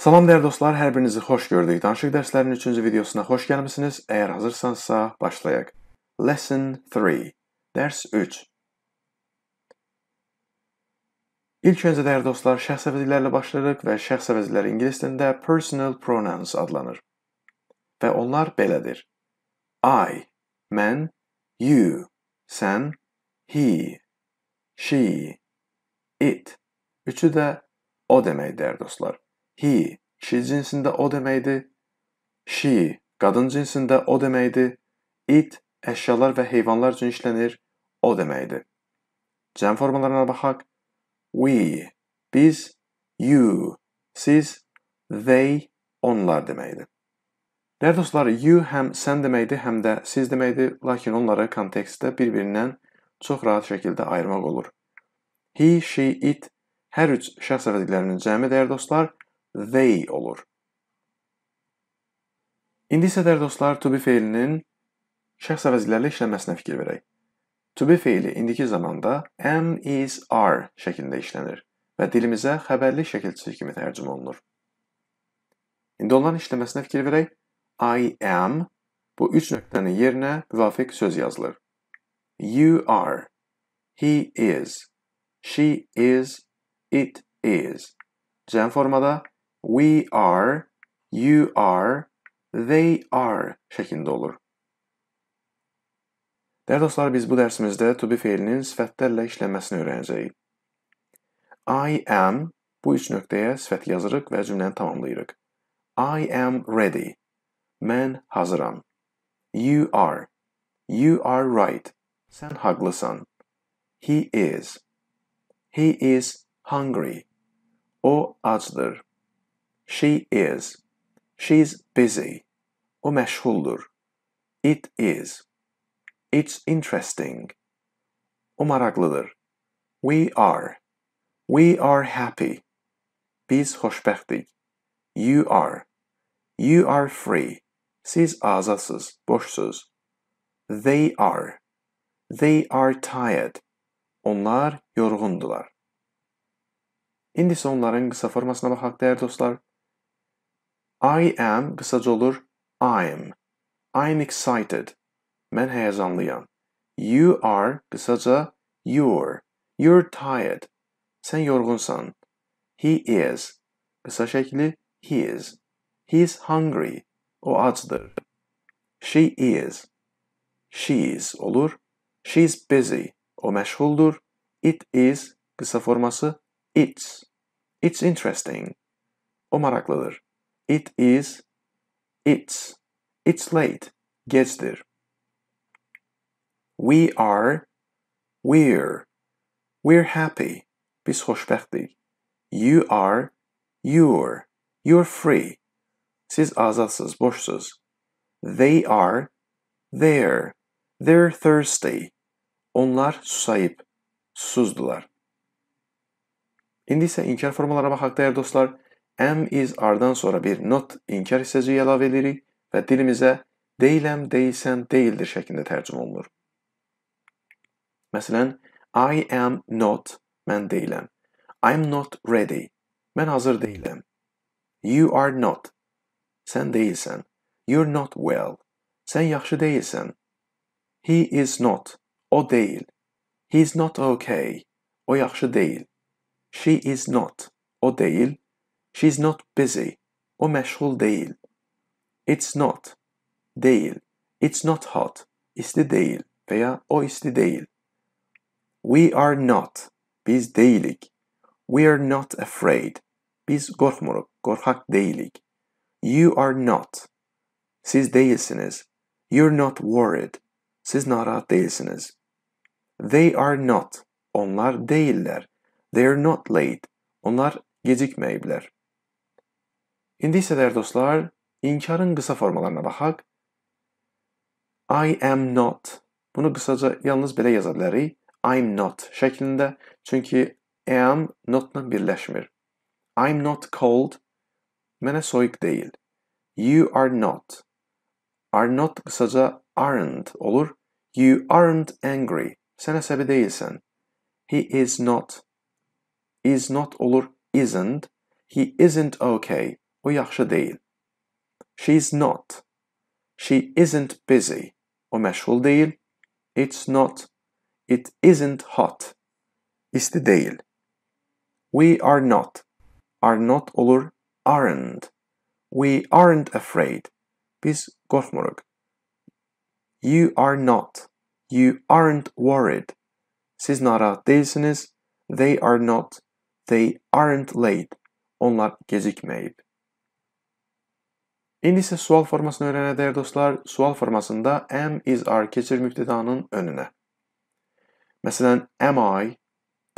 Salam dəyərli dostlar, hər birinizi xoş gördük. Danışıq dərslərinin 3-cü videosuna xoş gəlmisiniz. Əgər hazırsansa, başlayaq. Lesson 3. Dərs 3. İlk öncə dəyərli dostlar, şəxs əvəzliklərlə başlayırıq və şəxs əvəzlikləri ingilis dilində personal pronouns adlanır. Və onlar belədir. I, mən, you, sən, he, she, it. Üçü də o deməkdir, dəyərli dostlar. He kişi cinsində o deməkdir. She qadın cinsində o deməkdir. It əşyalar və heyvanlar üçün işlənir, o deməkdir. Cəm formalarına baxaq. We biz, you siz, they onlar deməkdir. Dəyərli dostlar, you həm sən deməkdir, həm də siz deməkdir, lakin onları kontekstdə bir-birindən çox rahat şəkildə ayırmaq olur. He, she, it hər üç şəxs əvəzliklərinin cəmi dəyərli dostlar they olur. İndi isə dəyərli dostlar, to be feilinin şəxs əvəzlərlə işlənməsinə fikir verək. To be feili indiki zamanda am, is, are şəklində işlənir və dilimizə xəbərli şəkilçisi kimi tərcümə olunur. İndi onların işləməsinə fikir verək. I am bu üç nöqtənin yerinə müvafiq söz yazılır. You are, he is, she is, it is. Cəm formada we are, you are, they are şəklində olur. Dəyərli dostlar, biz bu dərsimizdə to be fiilinin sifətlərlə işlənməsini öyrənəcəyik. I am bu üç nöqtəyə sifət yazırıq və cümləni tamamlayırıq. I am ready. Mən hazıram. You are. You are right. Sən haqlısan. He is. He is hungry. O acdır. She is. She's busy. O məşğuldur. It is. It's interesting. O maraqlıdır. We are. We are happy. Biz xoşbəxtik. You are. You are free. Siz azadsız, boşsuz. They are. They are tired. Onlar yorğundular. İndi isə onların qısa formasına baxaq dəyərli dostlar. I am kısaca olur I'm. I'm excited. Ben heyecanlıyım. You are kısaca you're. You're tired. Sen yorgunsan. He is. Kısa şekli he is, He's hungry. O açdır. She is. She's olur. She's busy. O meşguldür. It is. Kısa forması it's. It's interesting. O maraklıdır. It is it's. It's late. Gets there. We are we're. We're happy. Biz xoşbəxtik. You are you're. You're free. Siz azadsız, boşsuz. They are there. They're thirsty. Onlar susayıb, susuzdular. İndi isə inkar formalarına baxaq dəyərli dostlar am, is, are-dan sonra bir not inkar hissəciyi əlavə edirik və dilimizə deyiləm, deyilsən, deyildir şəklində tərcümə olunur. Məsələn, I am not, mən deyiləm. I'm not ready, mən hazır deyiləm. You are not, sən deyilsən. You're not well, sən yaxşı deyilsən. He is not, o deyil. He is not okay, o yaxşı deyil. She is not, o deyil. She's not busy. O meşgul değil. It's not. Değil. It's not hot. İsli değil veya o isli değil. We are not. Biz değilik. We are not afraid. Biz korkmuruk, korkak değilik. You are not. Siz değilsiniz. You're not worried. Siz narahat değilsiniz. They are not. Onlar değiller. They are not late. Onlar gecikmeyipler. İndi isə dəyərli dostlar, inkarın qısa formalarına baxaq. I am not. Bunu qısaca yalnız belə yaza bilərik. I'm not şəklində. Çünki am notla birləşmir. I'm not cold. Mənə soyuq deyil. You are not. Are not qısaca aren't olur. You aren't angry. Sən əsəbi deyilsən. He is not. Is not olur. Isn't. He isn't okay. o yaxşı değil. She is not. She isn't busy. O It's not. It isn't hot. İsti değil. We are not. Are not olur aren't. We aren't afraid. Biz korkmuyoruz. You are not. You aren't worried. Siz narahat değilsiniz. They are not. They aren't late. Onlar gecikmeyip. En sual formasını öğrenen değerli dostlar, sual formasında am is are geçir müptedanın önüne. Mesela am I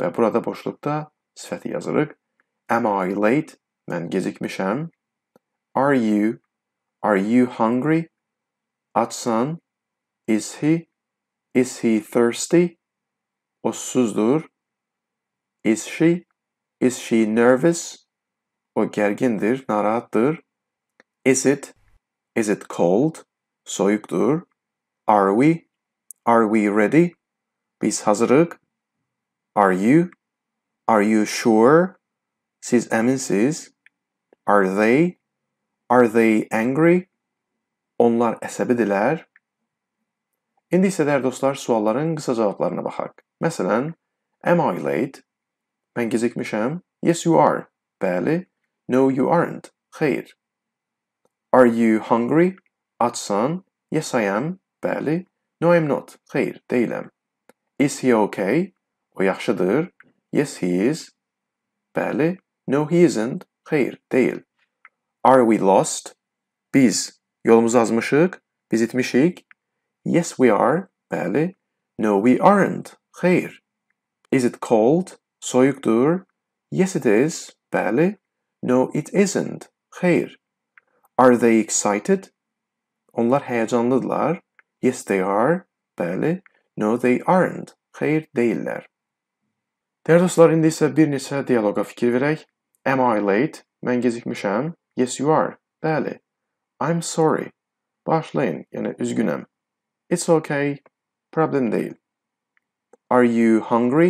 ve burada boşlukta sıfatı yazırıq. Am I late? Mən gecikmişəm. Are you? Are you hungry? Açsan? Is he? Is he thirsty? O susuzdur. Is she? Is she nervous? O gergindir, narahatdır. Is it? Is it cold? Soğuktur. Are we? Are we ready? Biz hazırız. Are you? Are you sure? Siz eminsiz. Are they? Are they angry? Onlar əsəbidirlər. İndi isə dəyərli dostlar, sualların qısa cavablarına baxaq. Məsələn, am I late? Mən gecikmişəm. Yes, you are. Bəli. No, you aren't. Xeyr. Are you hungry? Atsan, yes I am, Bali, no I'm not, hayır, değilim. Is he okay? O yes he is, Bali, no he isn't, hayır, değil. Are we lost? Biz yolumuzu azmışık, biz itmişik. Yes we are, Bali, no we aren't, hayır. Is it cold? Soyuktur. Yes it is, Bali. No it isn't, hayır. Are they excited? Onlar heyecanlıdırlar. Yes, they are. Bəli. No, they aren't. Xeyr, değiller. Dəyərli dostlar, indi isə bir neçə dialoqa fikir verək. Am I late? Mən gecikmişəm. Yes, you are. Bəli. I'm sorry. Başlayın, yəni üzgünəm. It's okay. Problem değil. Are you hungry?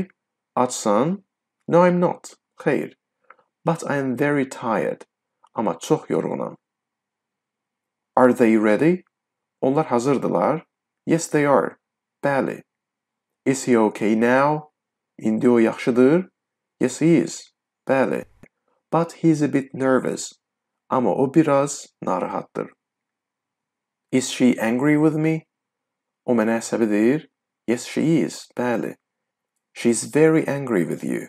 Açsan? No, I'm not. Xeyr. But I am very tired. Ama çok yorğunam. Are they ready? Onlar hazırdılar. Yes, they are. Bəli. Is he okay now? İndi o yaxşıdır. Yes, he is. Bəli. But he is a bit nervous. Amma o biraz narahatdır. Is she angry with me? O mənə əsəbidir. Yes, she is. Bəli. She is very angry with you.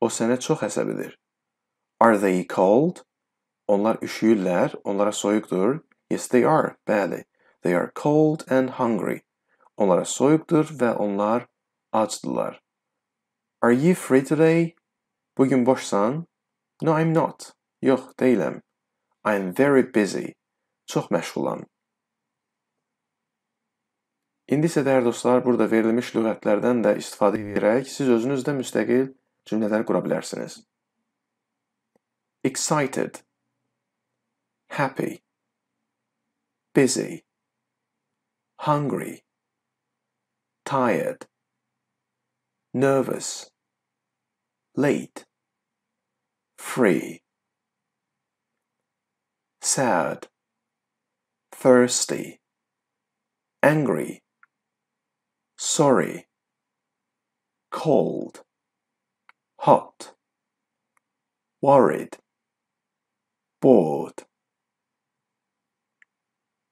O sənə çox əsəbidir. Are they cold? Onlar üşüyürlər. Onlara soyuqdur. Yes, they are. Bəli. They are cold and hungry. Onlara soyuqdur və onlar acdırlar. Are you free today? Bugün boşsan? No, I'm not. Yox, deyiləm. I'm very busy. Çox məşğulam. İndi isə dəyərli dostlar, burada verilmiş lüğətlərdən də istifadə edərək siz özünüz də müstəqil cümlələr qura bilərsiniz. Excited Happy busy, hungry, tired, nervous, late, free, sad, thirsty, angry, sorry, cold, hot, worried, bored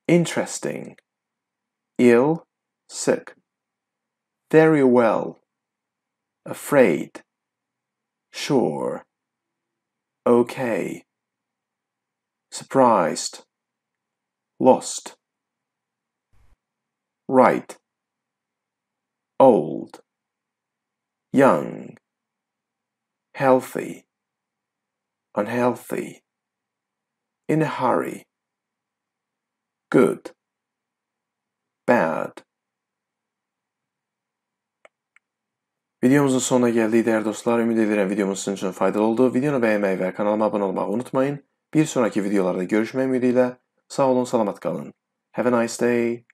interesting, ill, sick, very well, afraid, sure, okay, surprised, lost, right, old, young, healthy, unhealthy, in a hurry. good, bad. Videomuzun sonuna gəldik dəyərli dostlar. Ümid edirəm videomuz sizin üçün faydalı oldu. Videonu bəyənməyi və kanalıma abunə olmağı unutmayın. Bir sonraki videolarda görüşmək ümidi ilə sağ olun, salamat qalın. Have a nice day.